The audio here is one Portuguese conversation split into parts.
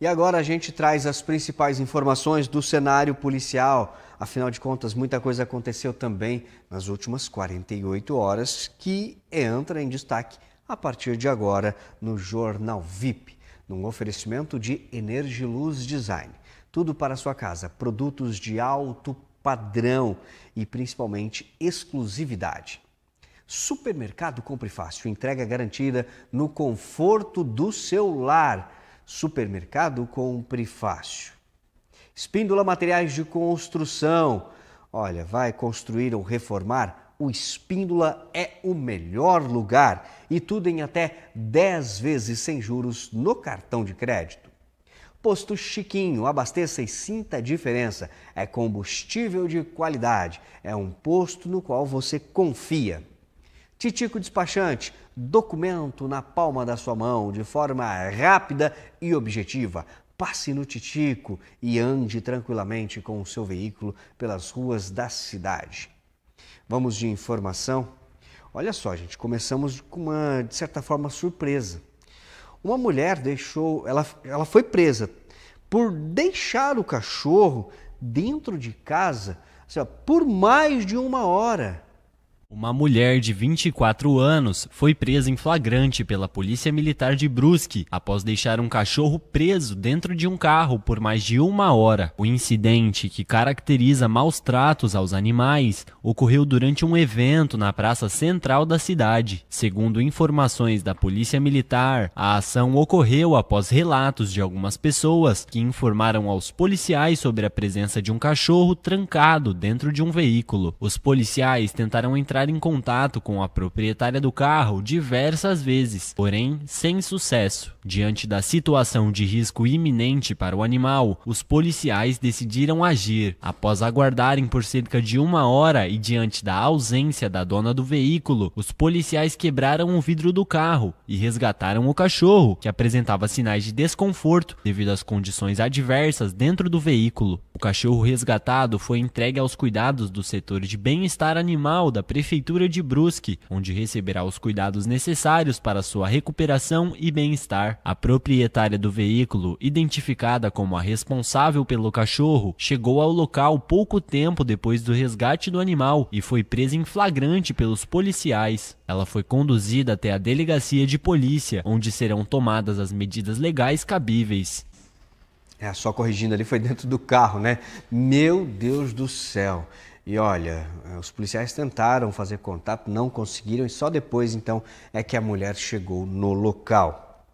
E agora a gente traz as principais informações do cenário policial. Afinal de contas, muita coisa aconteceu também nas últimas 48 horas, que entra em destaque a partir de agora no Jornal VIP, num oferecimento de Energiluz Design. Tudo para sua casa, produtos de alto padrão e principalmente exclusividade. Supermercado Compre Fácil, entrega garantida no conforto do seu lar supermercado com pre-fácil. Espíndola Materiais de Construção. Olha, vai construir ou reformar? O Espíndola é o melhor lugar e tudo em até 10 vezes sem juros no cartão de crédito. Posto Chiquinho, abasteça e sinta a diferença. É combustível de qualidade, é um posto no qual você confia. Titico Despachante, documento na palma da sua mão, de forma rápida e objetiva. Passe no Titico e ande tranquilamente com o seu veículo pelas ruas da cidade. Vamos de informação. Olha só, gente, começamos com uma, de certa forma, surpresa. Uma mulher deixou, ela, ela foi presa por deixar o cachorro dentro de casa assim, ó, por mais de uma hora. Uma mulher de 24 anos foi presa em flagrante pela Polícia Militar de Brusque após deixar um cachorro preso dentro de um carro por mais de uma hora. O incidente, que caracteriza maus tratos aos animais, ocorreu durante um evento na praça central da cidade. Segundo informações da Polícia Militar, a ação ocorreu após relatos de algumas pessoas que informaram aos policiais sobre a presença de um cachorro trancado dentro de um veículo. Os policiais tentaram entrar entrar em contato com a proprietária do carro diversas vezes, porém sem sucesso. Diante da situação de risco iminente para o animal, os policiais decidiram agir. Após aguardarem por cerca de uma hora e diante da ausência da dona do veículo, os policiais quebraram o vidro do carro e resgataram o cachorro, que apresentava sinais de desconforto devido às condições adversas dentro do veículo. O cachorro resgatado foi entregue aos cuidados do setor de bem-estar animal da prefeitura Prefeitura de Brusque, onde receberá os cuidados necessários para sua recuperação e bem-estar. A proprietária do veículo, identificada como a responsável pelo cachorro, chegou ao local pouco tempo depois do resgate do animal e foi presa em flagrante pelos policiais. Ela foi conduzida até a delegacia de polícia, onde serão tomadas as medidas legais cabíveis. É, só corrigindo ali, foi dentro do carro, né? Meu Deus do céu. E olha, os policiais tentaram fazer contato, não conseguiram e só depois então é que a mulher chegou no local.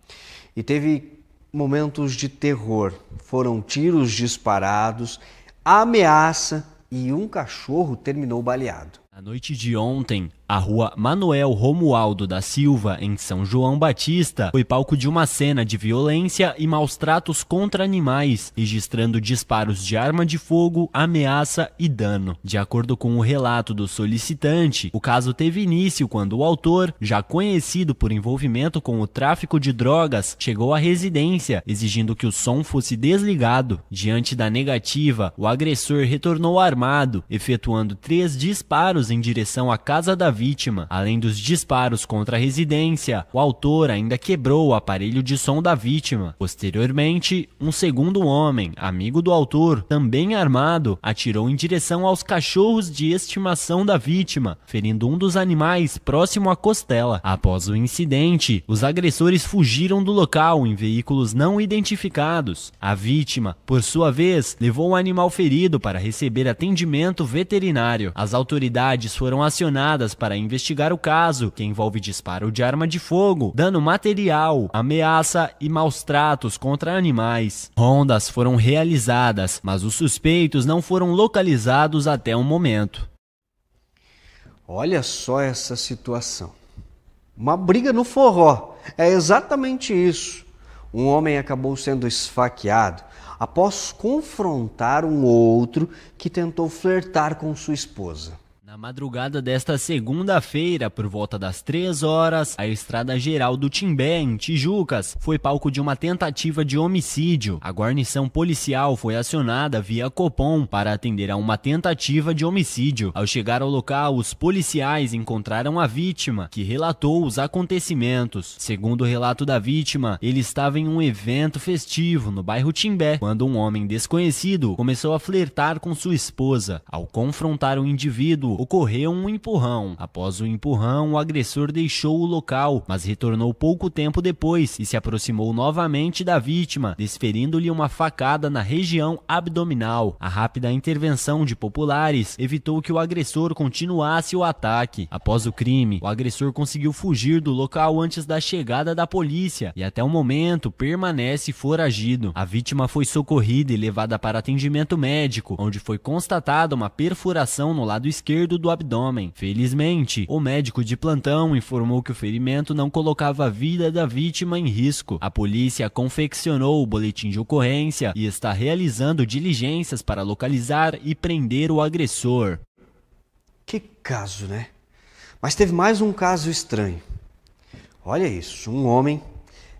E teve momentos de terror, foram tiros disparados, ameaça e um cachorro terminou baleado. Na noite de ontem, a rua Manuel Romualdo da Silva, em São João Batista, foi palco de uma cena de violência e maus tratos contra animais, registrando disparos de arma de fogo, ameaça e dano. De acordo com o relato do solicitante, o caso teve início quando o autor, já conhecido por envolvimento com o tráfico de drogas, chegou à residência, exigindo que o som fosse desligado. Diante da negativa, o agressor retornou armado, efetuando três disparos disparos em direção à casa da vítima. Além dos disparos contra a residência, o autor ainda quebrou o aparelho de som da vítima. Posteriormente, um segundo homem, amigo do autor, também armado, atirou em direção aos cachorros de estimação da vítima, ferindo um dos animais próximo à costela. Após o incidente, os agressores fugiram do local em veículos não identificados. A vítima, por sua vez, levou o um animal ferido para receber atendimento veterinário. As autoridades autoridades foram acionadas para investigar o caso, que envolve disparo de arma de fogo, dano material, ameaça e maus tratos contra animais. Rondas foram realizadas, mas os suspeitos não foram localizados até o momento. Olha só essa situação. Uma briga no forró. É exatamente isso. Um homem acabou sendo esfaqueado após confrontar um outro que tentou flertar com sua esposa. Na madrugada desta segunda-feira, por volta das 3 horas, a Estrada Geral do Timbé, em Tijucas, foi palco de uma tentativa de homicídio. A guarnição policial foi acionada via Copom para atender a uma tentativa de homicídio. Ao chegar ao local, os policiais encontraram a vítima, que relatou os acontecimentos. Segundo o relato da vítima, ele estava em um evento festivo no bairro Timbé, quando um homem desconhecido começou a flertar com sua esposa. Ao confrontar o indivíduo, ocorreu um empurrão. Após o empurrão, o agressor deixou o local, mas retornou pouco tempo depois e se aproximou novamente da vítima, desferindo-lhe uma facada na região abdominal. A rápida intervenção de populares evitou que o agressor continuasse o ataque. Após o crime, o agressor conseguiu fugir do local antes da chegada da polícia e até o momento permanece foragido. A vítima foi socorrida e levada para atendimento médico, onde foi constatada uma perfuração no lado esquerdo do abdômen. Felizmente, o médico de plantão informou que o ferimento não colocava a vida da vítima em risco. A polícia confeccionou o boletim de ocorrência e está realizando diligências para localizar e prender o agressor. Que caso, né? Mas teve mais um caso estranho. Olha isso, um homem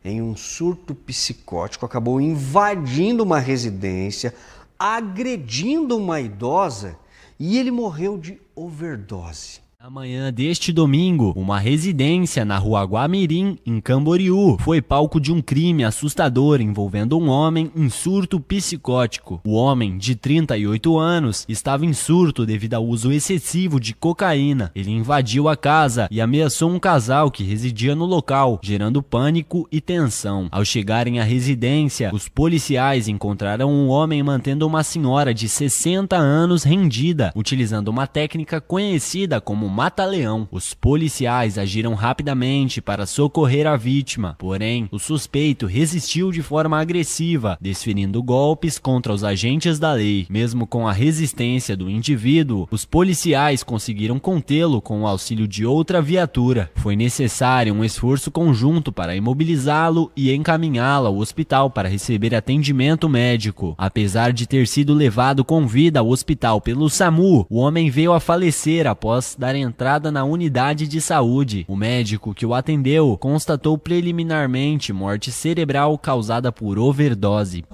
em um surto psicótico acabou invadindo uma residência, agredindo uma idosa e ele morreu de overdose. Amanhã deste domingo, uma residência na rua Guamirim, em Camboriú, foi palco de um crime assustador envolvendo um homem em surto psicótico. O homem, de 38 anos, estava em surto devido ao uso excessivo de cocaína. Ele invadiu a casa e ameaçou um casal que residia no local, gerando pânico e tensão. Ao chegarem à residência, os policiais encontraram um homem mantendo uma senhora de 60 anos rendida, utilizando uma técnica conhecida como mata-leão. Os policiais agiram rapidamente para socorrer a vítima, porém, o suspeito resistiu de forma agressiva, desferindo golpes contra os agentes da lei. Mesmo com a resistência do indivíduo, os policiais conseguiram contê-lo com o auxílio de outra viatura. Foi necessário um esforço conjunto para imobilizá-lo e encaminhá-lo ao hospital para receber atendimento médico. Apesar de ter sido levado com vida ao hospital pelo SAMU, o homem veio a falecer após dar entrada na unidade de saúde. O médico que o atendeu constatou preliminarmente morte cerebral causada por overdose.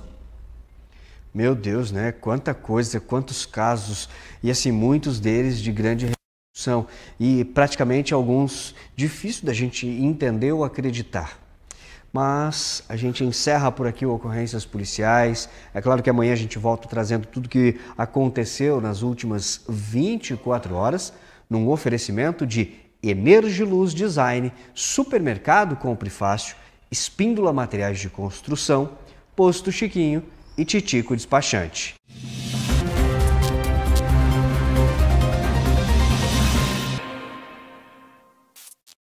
Meu Deus, né? Quanta coisa, quantos casos e assim muitos deles de grande repercussão e praticamente alguns difícil da gente entender ou acreditar. Mas a gente encerra por aqui o Ocorrências Policiais. É claro que amanhã a gente volta trazendo tudo que aconteceu nas últimas 24 horas num oferecimento de Energiluz Design, Supermercado Compre Fácil, Espíndola Materiais de Construção, Posto Chiquinho e Titico Despachante.